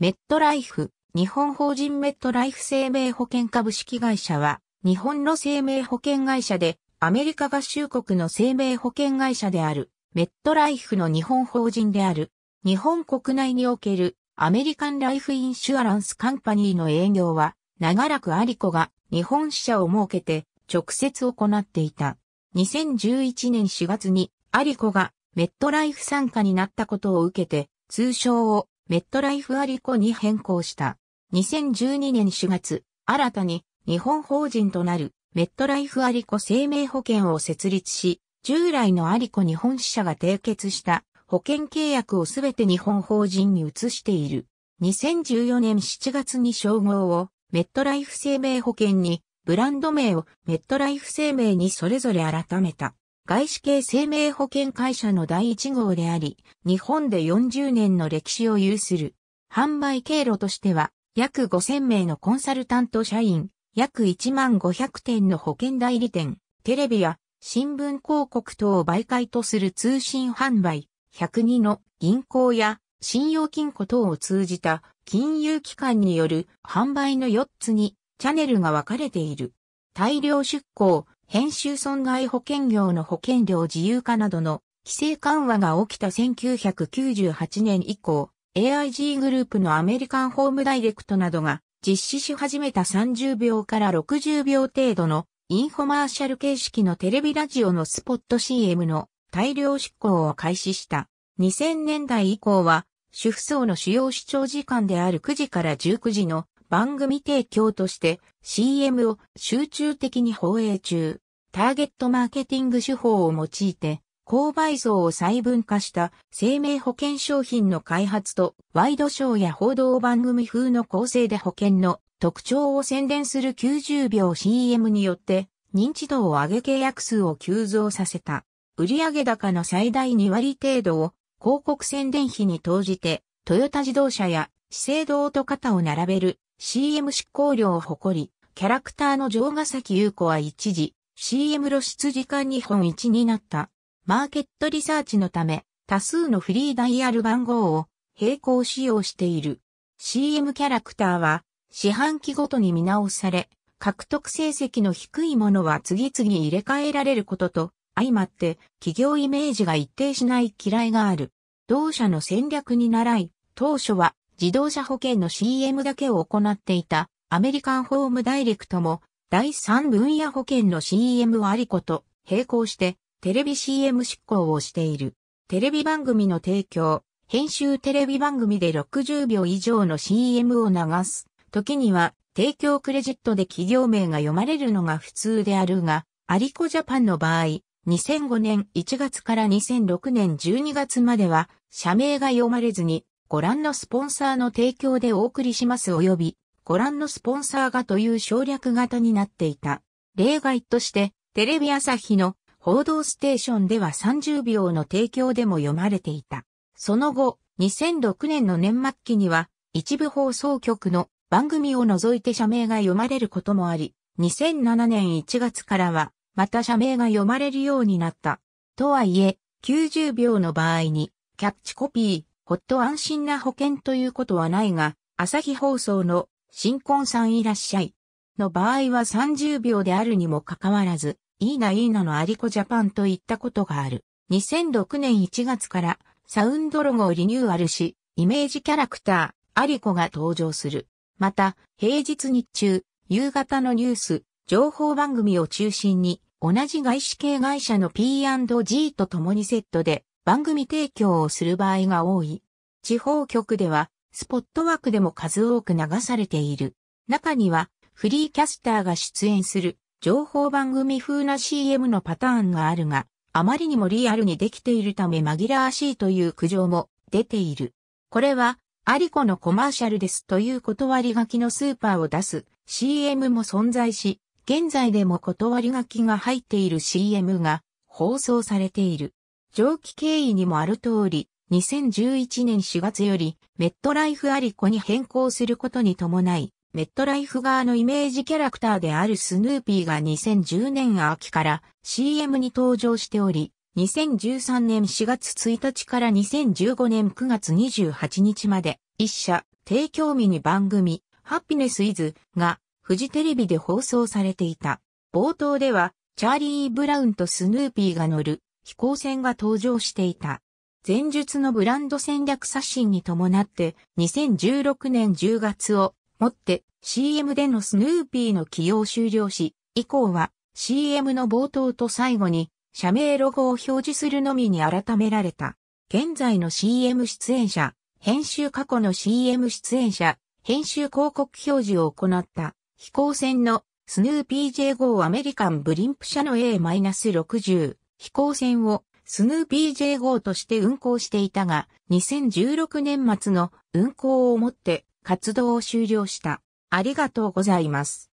メットライフ、日本法人メットライフ生命保険株式会社は、日本の生命保険会社で、アメリカ合衆国の生命保険会社である、メットライフの日本法人である、日本国内における、アメリカンライフインシュアランスカンパニーの営業は、長らくアリコが日本支社を設けて、直接行っていた。2011年4月に、アリコがメットライフ参加になったことを受けて、通称をメットライフアリコに変更した。2012年4月、新たに日本法人となるメットライフアリコ生命保険を設立し、従来のアリコ日本支社が締結した保険契約をすべて日本法人に移している。2014年7月に称号をメットライフ生命保険に、ブランド名をメットライフ生命にそれぞれ改めた。外資系生命保険会社の第1号であり、日本で40年の歴史を有する。販売経路としては、約5000名のコンサルタント社員、約1万500点の保険代理店、テレビや新聞広告等を媒介とする通信販売、102の銀行や信用金庫等を通じた金融機関による販売の4つにチャンネルが分かれている。大量出向、編集損害保険業の保険料自由化などの規制緩和が起きた1998年以降、AIG グループのアメリカンホームダイレクトなどが実施し始めた30秒から60秒程度のインフォマーシャル形式のテレビラジオのスポット CM の大量執行を開始した。2000年代以降は主婦層の主要視聴時間である9時から19時の番組提供として CM を集中的に放映中、ターゲットマーケティング手法を用いて、購買層を細分化した生命保険商品の開発とワイドショーや報道番組風の構成で保険の特徴を宣伝する90秒 CM によって認知度を上げ契約数を急増させた。売上高の最大2割程度を広告宣伝費に投じてトヨタ自動車や資生堂と肩を並べる CM 執行料を誇り、キャラクターの城ヶ崎優子は一時、CM 露出時間日本一になった。マーケットリサーチのため、多数のフリーダイヤル番号を並行使用している。CM キャラクターは、四半期ごとに見直され、獲得成績の低いものは次々入れ替えられることと、相まって企業イメージが一定しない嫌いがある。同社の戦略に習い、当初は自動車保険の CM だけを行っていたアメリカンホームダイレクトも第3分野保険の CM はアリコと並行してテレビ CM 執行をしている。テレビ番組の提供、編集テレビ番組で60秒以上の CM を流す。時には提供クレジットで企業名が読まれるのが普通であるが、アリコジャパンの場合、2005年1月から2006年12月までは社名が読まれずにご覧のスポンサーの提供でお送りします及び、ご覧のスポンサーがという省略型になっていた。例外として、テレビ朝日の報道ステーションでは30秒の提供でも読まれていた。その後、2006年の年末期には、一部放送局の番組を除いて社名が読まれることもあり、2007年1月からは、また社名が読まれるようになった。とはいえ、90秒の場合に、キャッチコピー、ほっと安心な保険ということはないが、朝日放送の新婚さんいらっしゃいの場合は30秒であるにもかかわらず、いいないいなのアリコジャパンと言ったことがある。2006年1月からサウンドロゴをリニューアルし、イメージキャラクター、アリコが登場する。また、平日日中、夕方のニュース、情報番組を中心に、同じ外資系会社の P&G と共にセットで番組提供をする場合が多い。地方局では、スポット枠でも数多く流されている。中には、フリーキャスターが出演する情報番組風な CM のパターンがあるが、あまりにもリアルにできているため紛らわしいという苦情も出ている。これは、アリコのコマーシャルですという断り書きのスーパーを出す CM も存在し、現在でも断り書きが入っている CM が放送されている。上記経緯にもある通り、2011年4月より、メットライフアリコに変更することに伴い、メットライフ側のイメージキャラクターであるスヌーピーが2010年秋から CM に登場しており、2013年4月1日から2015年9月28日まで、一社、提供日に番組、ハッピネスイズが、フジテレビで放送されていた。冒頭では、チャーリー・ブラウンとスヌーピーが乗る、飛行船が登場していた。前述のブランド戦略刷新に伴って2016年10月をもって CM でのスヌーピーの起用終了し、以降は CM の冒頭と最後に社名ロゴを表示するのみに改められた。現在の CM 出演者、編集過去の CM 出演者、編集広告表示を行った飛行船のスヌーピー J5 アメリカンブリンプ社の A-60 飛行船をスヌーピー J 号として運航していたが、2016年末の運航をもって活動を終了した。ありがとうございます。